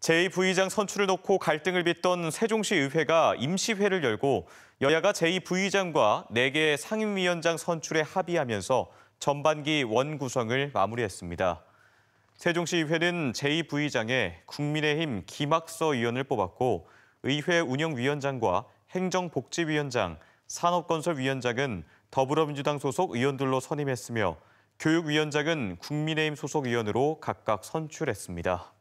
제2부의장 선출을 놓고 갈등을 빚던 세종시 의회가 임시회를 열고 여야가 제2부의장과 4개의 상임위원장 선출에 합의하면서 전반기 원구성을 마무리했습니다. 세종시의회는 제2부의장에 국민의힘 김학서 의원을 뽑았고 의회 운영위원장과 행정복지위원장, 산업건설위원장은 더불어민주당 소속 의원들로 선임했으며 교육위원장은 국민의힘 소속 의원으로 각각 선출했습니다.